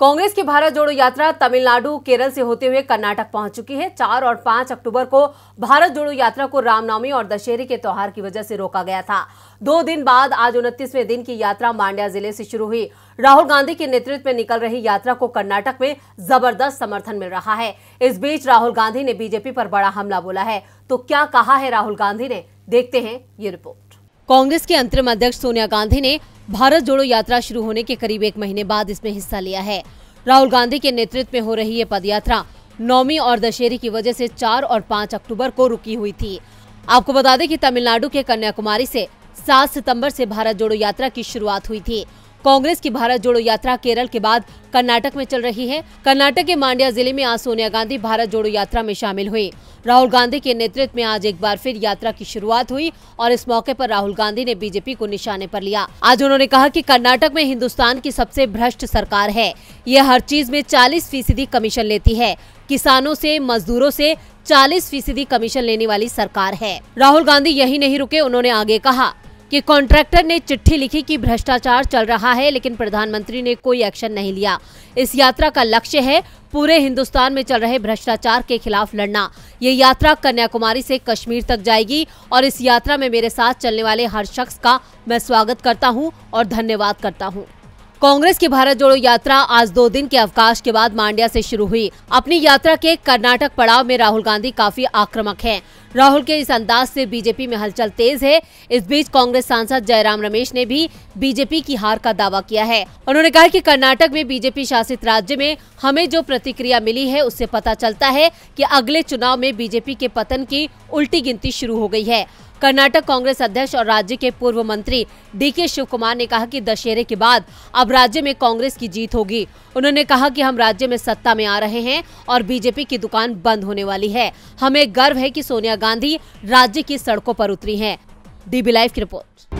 कांग्रेस की भारत जोड़ो यात्रा तमिलनाडु केरल से होते हुए कर्नाटक पहुंच चुकी है चार और पांच अक्टूबर को भारत जोड़ो यात्रा को रामनवमी और दशहरे के त्योहार की वजह से रोका गया था दो दिन बाद आज उनतीसवें दिन की यात्रा मांड्या जिले से शुरू हुई राहुल गांधी के नेतृत्व में निकल रही यात्रा को कर्नाटक में जबरदस्त समर्थन मिल रहा है इस बीच राहुल गांधी ने बीजेपी पर बड़ा हमला बोला है तो क्या कहा है राहुल गांधी ने देखते हैं ये रिपोर्ट कांग्रेस के अंतरिम अध्यक्ष सोनिया गांधी ने भारत जोड़ो यात्रा शुरू होने के करीब एक महीने बाद इसमें हिस्सा लिया है राहुल गांधी के नेतृत्व में हो रही ये पदयात्रा नौमी और दशहरे की वजह से चार और पाँच अक्टूबर को रुकी हुई थी आपको बता दें कि तमिलनाडु के कन्याकुमारी से सात सितंबर से भारत जोड़ो यात्रा की शुरुआत हुई थी कांग्रेस की भारत जोड़ो यात्रा केरल के बाद कर्नाटक में चल रही है कर्नाटक के मांड्या जिले में आज सोनिया गांधी भारत जोड़ो यात्रा में शामिल हुई राहुल गांधी के नेतृत्व में आज एक बार फिर यात्रा की शुरुआत हुई और इस मौके पर राहुल गांधी ने बीजेपी को निशाने पर लिया आज उन्होंने कहा कि कर्नाटक में हिंदुस्तान की सबसे भ्रष्ट सरकार है यह हर चीज में 40 फीसदी कमीशन लेती है किसानों से मजदूरों से 40 फीसदी कमीशन लेने वाली सरकार है राहुल गांधी यही नहीं रुके उन्होंने आगे कहा कि कॉन्ट्रैक्टर ने चिट्ठी लिखी कि भ्रष्टाचार चल रहा है लेकिन प्रधानमंत्री ने कोई एक्शन नहीं लिया इस यात्रा का लक्ष्य है पूरे हिंदुस्तान में चल रहे भ्रष्टाचार के खिलाफ लड़ना ये यात्रा कन्याकुमारी से कश्मीर तक जाएगी और इस यात्रा में मेरे साथ चलने वाले हर शख्स का मैं स्वागत करता हूँ और धन्यवाद करता हूँ कांग्रेस की भारत जोड़ो यात्रा आज दो दिन के अवकाश के बाद मांड्या से शुरू हुई अपनी यात्रा के कर्नाटक पड़ाव में राहुल गांधी काफी आक्रामक हैं। राहुल के इस अंदाज से बीजेपी में हलचल तेज है इस बीच कांग्रेस सांसद जयराम रमेश ने भी बीजेपी की हार का दावा किया है उन्होंने कहा कि कर्नाटक में बीजेपी शासित राज्य में हमें जो प्रतिक्रिया मिली है उससे पता चलता है कि अगले चुनाव में बीजेपी के पतन की उल्टी गिनती शुरू हो गयी है कर्नाटक कांग्रेस अध्यक्ष और राज्य के पूर्व मंत्री डी के शिव कुमार ने कहा कि दशहरे के बाद अब राज्य में कांग्रेस की जीत होगी उन्होंने कहा कि हम राज्य में सत्ता में आ रहे हैं और बीजेपी की दुकान बंद होने वाली है हमें गर्व है कि सोनिया गांधी राज्य की सड़कों पर उतरी हैं डीबी लाइव की रिपोर्ट